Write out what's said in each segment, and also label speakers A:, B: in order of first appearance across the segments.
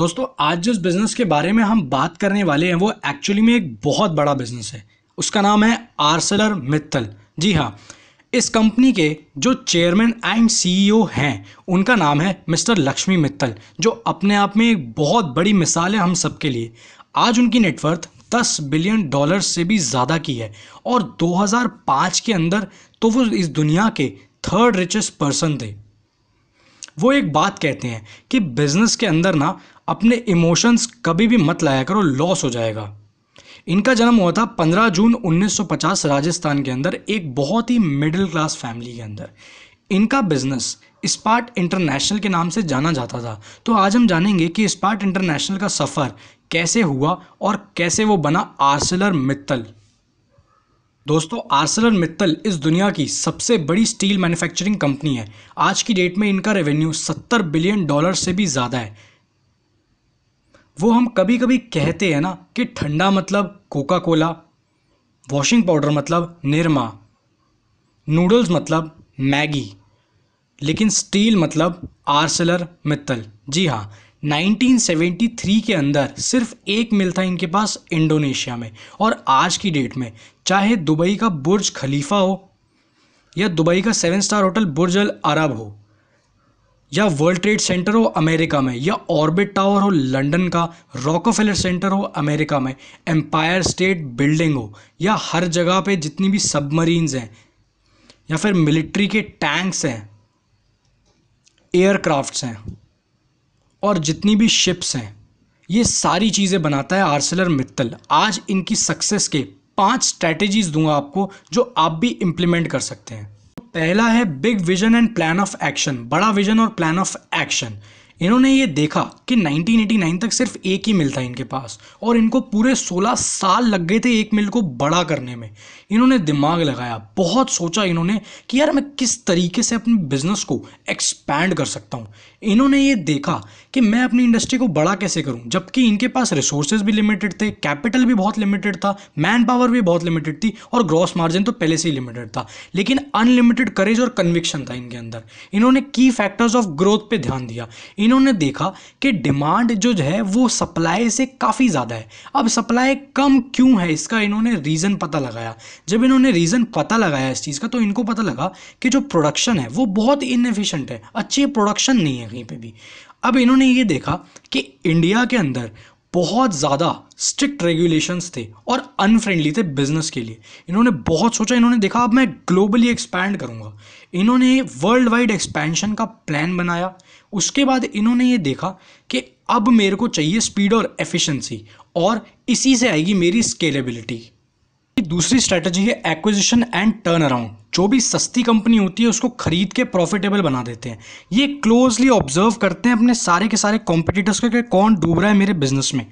A: दोस्तों आज जिस बिज़नेस के बारे में हम बात करने वाले हैं वो एक्चुअली में एक बहुत बड़ा बिज़नेस है उसका नाम है आर्सलर मित्तल जी हाँ इस कंपनी के जो चेयरमैन एंड सीईओ हैं उनका नाम है मिस्टर लक्ष्मी मित्तल जो अपने आप में एक बहुत बड़ी मिसाल है हम सबके लिए आज उनकी नेटवर्थ 10 बिलियन डॉलर से भी ज़्यादा की है और 2005 के अंदर तो वो इस दुनिया के थर्ड रिचेस्ट पर्सन थे वो एक बात कहते हैं कि बिज़नेस के अंदर ना अपने इमोशंस कभी भी मत लाया करो लॉस हो जाएगा इनका जन्म हुआ था 15 जून 1950 राजस्थान के अंदर एक बहुत ही मिडिल क्लास फैमिली के अंदर इनका बिजनेस स्पार्ट इंटरनेशनल के नाम से जाना जाता था तो आज हम जानेंगे कि स्पार्ट इंटरनेशनल का सफ़र कैसे हुआ और कैसे वो बना आर्सलर मित्तल दोस्तों आर्सलर मित्तल इस दुनिया की सबसे बड़ी स्टील मैन्युफैक्चरिंग कंपनी है आज की डेट में इनका रेवेन्यू 70 बिलियन डॉलर से भी ज़्यादा है वो हम कभी कभी कहते हैं ना कि ठंडा मतलब कोका कोला वॉशिंग पाउडर मतलब निरमा नूडल्स मतलब मैगी लेकिन स्टील मतलब आर्सलर मित्तल जी हाँ 1973 के अंदर सिर्फ एक मिल था इनके पास इंडोनेशिया में और आज की डेट में चाहे दुबई का बुर्ज खलीफा हो या दुबई का seven star hotel Burj Al Arab हो या वर्ल्ड ट्रेड सेंटर हो अमेरिका में या ऑर्बिट टावर हो लंदन का रॉकोफेलर सेंटर हो अमेरिका में एम्पायर स्टेट बिल्डिंग हो या हर जगह पे जितनी भी सबमरीन्स हैं या फिर मिलिट्री के टैंक्स हैं एयरक्राफ्ट्स हैं और जितनी भी शिप्स हैं ये सारी चीज़ें बनाता है आर्सलर मित्तल आज इनकी सक्सेस के पांच स्ट्रैटेजीज दूंगा आपको जो आप भी इम्प्लीमेंट कर सकते हैं पहला है big vision and plan of action बड़ा विजन और प्लान ऑफ एक्शन इन्होंने ये देखा कि 1989 तक सिर्फ एक ही मिल था इनके पास और इनको पूरे 16 साल लग गए थे एक मिल को बड़ा करने में इन्होंने दिमाग लगाया बहुत सोचा इन्होंने कि यार मैं किस तरीके से अपने बिजनेस को एक्सपैंड कर सकता हूँ इन्होंने ये देखा कि मैं अपनी इंडस्ट्री को बड़ा कैसे करूँ जबकि इनके पास रिसोर्सेज भी लिमिटेड थे कैपिटल भी बहुत लिमिटेड था मैन पावर भी बहुत लिमिटेड थी और ग्रॉस मार्जिन तो पहले से ही लिमिटेड था लेकिन अनलिमिटेड करेज और कन्विक्शन था इनके अंदर इन्होंने की फैक्टर्स ऑफ ग्रोथ पर ध्यान दिया इन्होंने देखा कि डिमांड जो है वो सप्लाई से काफ़ी ज़्यादा है अब सप्लाई कम क्यों है इसका इन्होंने रीज़न पता लगाया जब इन्होंने रीज़न पता लगाया इस चीज़ का तो इनको पता लगा कि जो प्रोडक्शन है वो बहुत इनफिशेंट है अच्छी प्रोडक्शन नहीं है कहीं पर भी अब इन्होंने ये देखा कि इंडिया के अंदर बहुत ज़्यादा स्ट्रिक्ट रेगुलेशंस थे और अनफ्रेंडली थे बिजनेस के लिए इन्होंने बहुत सोचा इन्होंने देखा अब मैं ग्लोबली एक्सपैंड करूँगा इन्होंने वर्ल्ड वाइड एक्सपेंशन का प्लान बनाया उसके बाद इन्होंने ये देखा कि अब मेरे को चाहिए स्पीड और एफिशिएंसी और इसी से आएगी मेरी स्केलेबिलिटी दूसरी स्ट्रैटेजी है एक्विजिशन एंड टर्न अराउंड जो भी सस्ती कंपनी होती है उसको खरीद के प्रॉफिटेबल बना देते हैं ये क्लोजली ऑब्जर्व करते हैं अपने सारे के सारे कॉम्पिटिटर्स कि कौन डूब रहा है मेरे बिजनेस में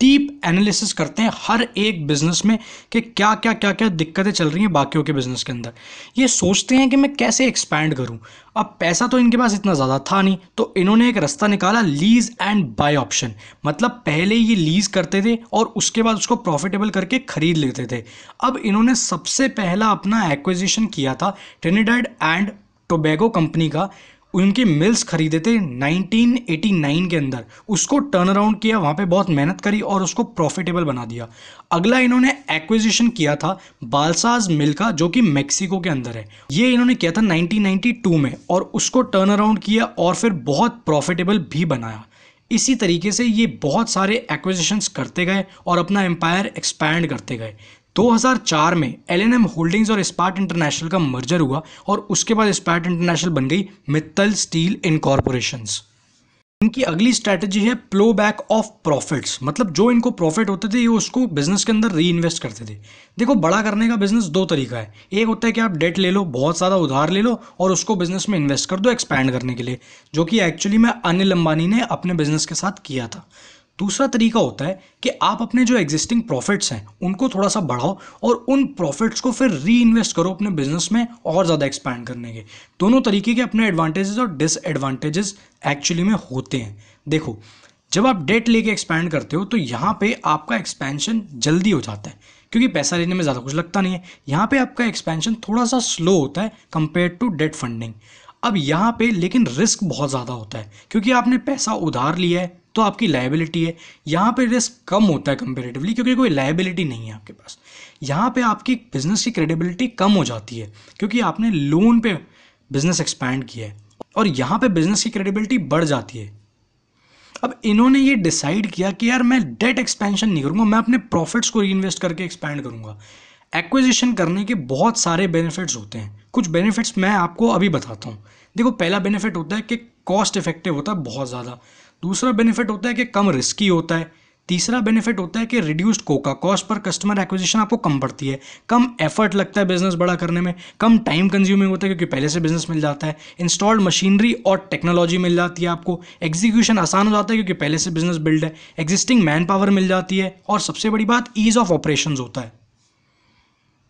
A: डीप एनालिसिस करते हैं हर एक बिजनेस में कि क्या क्या क्या क्या दिक्कतें चल रही हैं बाकियों के बिजनेस के अंदर ये सोचते हैं कि मैं कैसे एक्सपैंड करूं अब पैसा तो इनके पास इतना ज़्यादा था नहीं तो इन्होंने एक रास्ता निकाला लीज एंड बाय ऑप्शन मतलब पहले ये लीज करते थे और उसके बाद उसको प्रॉफिटेबल करके खरीद लेते थे अब इन्होंने सबसे पहला अपना एक्विजिशन किया था ट्रिनिडेड एंड टोबैगो कंपनी का उनकी मिल्स खरीदे थे 1989 के अंदर उसको टर्न अराउंड किया वहाँ पे बहुत मेहनत करी और उसको प्रॉफिटेबल बना दिया अगला इन्होंने एक्विजिशन किया था बालसाज मिल का जो कि मेक्सिको के अंदर है ये इन्होंने किया था 1992 में और उसको टर्न अराउंड किया और फिर बहुत प्रॉफिटेबल भी बनाया इसी तरीके से ये बहुत सारे एक्विजिशंस करते गए और अपना एम्पायर एक्सपैंड करते गए 2004 में एल एन एम होल्डिंग्स और स्पार्ट इंटरनेशनल का मर्जर हुआ और उसके बाद स्पार्ट इंटरनेशनल बन गई मित्तल स्टील इनकॉर्पोरेशंस इनकी अगली स्ट्रैटेजी है प्लो बैक ऑफ प्रॉफिट्स मतलब जो इनको प्रॉफिट होते थे ये उसको बिजनेस के अंदर री इन्वेस्ट करते थे देखो बड़ा करने का बिजनेस दो तरीका है एक होता है कि आप डेट ले लो बहुत ज़्यादा उधार ले लो और उसको बिजनेस में इन्वेस्ट कर दो एक्सपैंड करने के लिए जो कि एक्चुअली में अनिल अंबानी ने अपने बिजनेस के साथ किया था दूसरा तरीका होता है कि आप अपने जो एग्जिस्टिंग प्रॉफिट्स हैं उनको थोड़ा सा बढ़ाओ और उन प्रॉफिट्स को फिर री इन्वेस्ट करो अपने बिजनेस में और ज़्यादा एक्सपैंड करने के दोनों तरीके के अपने एडवांटेजेस और डिसएडवांटेजेस एक्चुअली में होते हैं देखो जब आप डेट लेके एक्सपैंड करते हो तो यहाँ पे आपका एक्सपेंशन जल्दी हो जाता है क्योंकि पैसा लेने में ज़्यादा कुछ लगता नहीं है यहाँ पे आपका एक्सपेंशन थोड़ा सा स्लो होता है कंपेयर टू डेट फंडिंग अब यहाँ पे लेकिन रिस्क बहुत ज़्यादा होता है क्योंकि आपने पैसा उधार लिया है तो आपकी लाइबिलिटी है यहाँ पे रिस्क कम होता है कंपेरेटिवली क्योंकि कोई लाइबिलिटी नहीं है आपके पास यहाँ पे आपकी बिजनेस की क्रेडिबिलिटी कम हो जाती है क्योंकि आपने लोन पे बिजनेस एक्सपैंड किया है और यहाँ पे बिजनेस की क्रेडिबिलिटी बढ़ जाती है अब इन्होंने ये डिसाइड किया कि यार मैं डेट एक्सपेंशन नहीं करूँगा मैं अपने प्रॉफिट्स को रीइन्वेस्ट करके एक्सपैंड करूँगा एक्विजिशन करने के बहुत सारे बेनिफिट्स होते हैं कुछ बेनिफिट्स मैं आपको अभी बताता हूँ देखो पहला बेनिफिट होता है कि कॉस्ट इफेक्टिव होता है बहुत ज़्यादा दूसरा बेनिफिट होता है कि कम रिस्की होता है तीसरा बेनिफिट होता है कि रिड्यूस्ड कोका कॉस्ट पर कस्टमर एक्विजिशन आपको कम पड़ती है कम एफर्ट लगता है बिजनेस बड़ा करने में कम टाइम कंज्यूमिंग होता है क्योंकि पहले से बिजनेस मिल जाता है इंस्टॉल्ड मशीनरी और टेक्नोलॉजी मिल जाती है आपको एग्जीक्यूशन आसान हो जाता है क्योंकि पहले से बिजनेस बिल्ड है एग्जिस्टिंग मैन पावर मिल जाती है और सबसे बड़ी बात ईज ऑफ ऑपरेशन होता है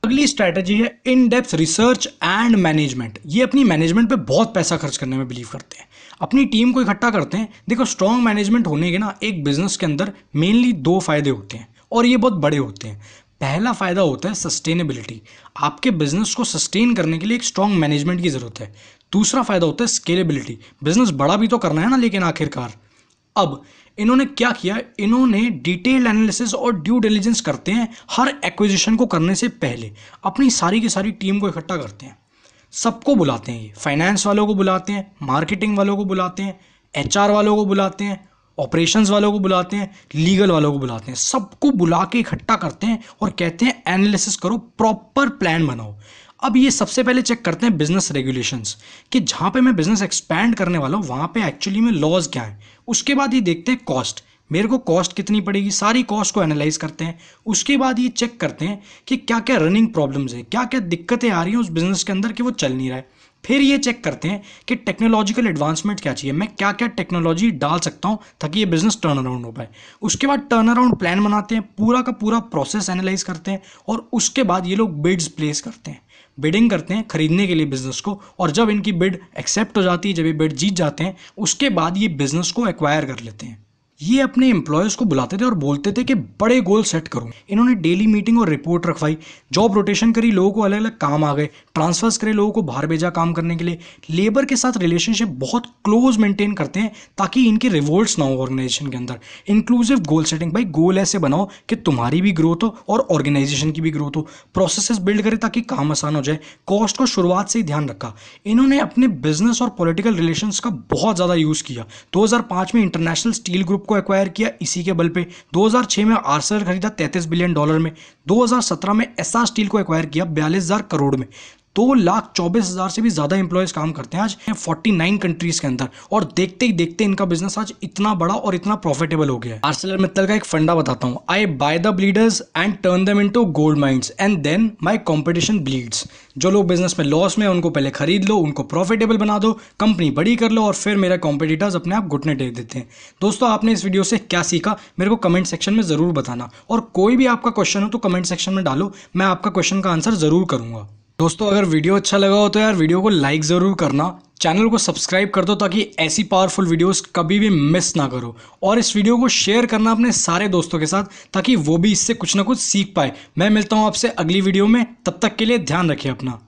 A: अगली स्ट्रैटेजी है in depth research and management ये अपनी मैनेजमेंट पे बहुत पैसा खर्च करने में बिलीव करते हैं अपनी टीम को इकट्ठा करते हैं देखो स्ट्रॉन्ग मैनेजमेंट होने के ना एक बिजनेस के अंदर मेनली दो फायदे होते हैं और ये बहुत बड़े होते हैं पहला फ़ायदा होता है सस्टेनेबिलिटी आपके बिजनेस को सस्टेन करने के लिए एक स्ट्रॉन्ग मैनेजमेंट की ज़रूरत है दूसरा फ़ायदा होता है स्केलेबिलिटी बिजनेस बड़ा भी तो करना है ना लेकिन आखिरकार अब इन्होंने क्या किया इन्होंने डिटेल एनालिसिस और ड्यू डिलीजेंस करते हैं हर एक्विजिशन को करने से पहले अपनी सारी की सारी टीम को इकट्ठा करते हैं सबको बुलाते हैं ये फाइनेंस वालों को बुलाते हैं मार्केटिंग वालों को बुलाते हैं एच वालों को बुलाते हैं ऑपरेशंस वालों को बुलाते हैं लीगल वालों को बुलाते हैं सबको बुला के इकट्ठा करते हैं और कहते हैं एनालिसिस करो प्रॉपर प्लान बनाओ अब ये सबसे पहले चेक करते हैं बिजनेस रेगुलेशंस कि जहाँ पे मैं बिजनेस एक्सपैंड करने वाला हूँ वहाँ पे एक्चुअली में लॉज क्या है उसके बाद ये देखते हैं कॉस्ट मेरे को कॉस्ट कितनी पड़ेगी सारी कॉस्ट को एनालाइज करते हैं उसके बाद ये चेक करते हैं कि क्या क्या रनिंग प्रॉब्लम्स है क्या क्या दिक्कतें आ रही हैं उस बिज़नेस के अंदर कि वो चल नहीं रहा है फिर ये चेक करते हैं कि टेक्नोलॉजिकल एडवांसमेंट क्या चाहिए मैं क्या क्या टेक्नोलॉजी डाल सकता हूँ ताकि ये बिज़नेस टर्न अराउंड हो पाए उसके बाद टर्न अराउंड प्लान बनाते हैं पूरा का पूरा प्रोसेस एनालाइज करते हैं और उसके बाद ये लोग बिड्स प्लेस करते हैं बिडिंग करते हैं खरीदने के लिए बिजनेस को और जब इनकी बिड एक्सेप्ट हो जाती है जब ये बिड जीत जाते हैं उसके बाद ये बिजनेस को एक्वायर कर लेते हैं ये अपने एम्प्लॉयज़ को बुलाते थे और बोलते थे कि बड़े गोल सेट करूँ इन्होंने डेली मीटिंग और रिपोर्ट रखवाई जॉब रोटेशन करी लोगों को अलग अलग काम आ गए ट्रांसफर्स करे लोगों को बाहर भेजा काम करने के लिए लेबर के साथ रिलेशनशिप बहुत क्लोज मेंटेन करते हैं ताकि इनके रिवोल्ट ना हो ऑर्गेनाइजेशन के अंदर इंक्लूसिव गोल सेटिंग भाई गोल ऐसे बनाओ कि तुम्हारी भी ग्रोथ हो और ऑर्गेनाइजेशन की भी ग्रोथ हो प्रोसेस बिल्ड करें ताकि काम आसान हो जाए कॉस्ट को शुरुआत से ही ध्यान रखा इन्होंने अपने बिजनेस और पोलिटिकल रिलेशन का बहुत ज़्यादा यूज़ किया दो में इंटरनेशनल स्टील ग्रुप को एक्वायर किया इसी के बल पे 2006 में आर्सर खरीदा 33 बिलियन डॉलर में 2017 में एसआर स्टील को एक्वायर किया बयालीस करोड़ में दो लाख चौबीस हज़ार से भी ज़्यादा इंप्लॉयज काम करते हैं आज फोर्टी नाइन कंट्रीज़ के अंदर और देखते ही देखते इनका बिजनेस आज इतना बड़ा और इतना प्रॉफिटेबल हो गया है आर्सलर मित्तल का एक फंडा बताता हूँ I buy the bleeders and turn them into gold mind and then my competition bleeds जो लोग बिजनेस में लॉस में उनको पहले खरीद लो उनको प्रॉफिटेबल बना दो कंपनी बड़ी कर लो और फिर मेरा कॉम्पिटिटर्स अपने आप घुटने टेक देते हैं दोस्तों आपने इस वीडियो से क्या सीखा मेरे को कमेंट सेक्शन में ज़रूर बताना और कोई भी आपका क्वेश्चन हो तो कमेंट सेक्शन में डालो मैं आपका क्वेश्चन का आंसर ज़रूर करूंगा दोस्तों अगर वीडियो अच्छा लगा हो तो यार वीडियो को लाइक ज़रूर करना चैनल को सब्सक्राइब कर दो ताकि ऐसी पावरफुल वीडियोस कभी भी मिस ना करो और इस वीडियो को शेयर करना अपने सारे दोस्तों के साथ ताकि वो भी इससे कुछ ना कुछ सीख पाए मैं मिलता हूँ आपसे अगली वीडियो में तब तक के लिए ध्यान रखिए अपना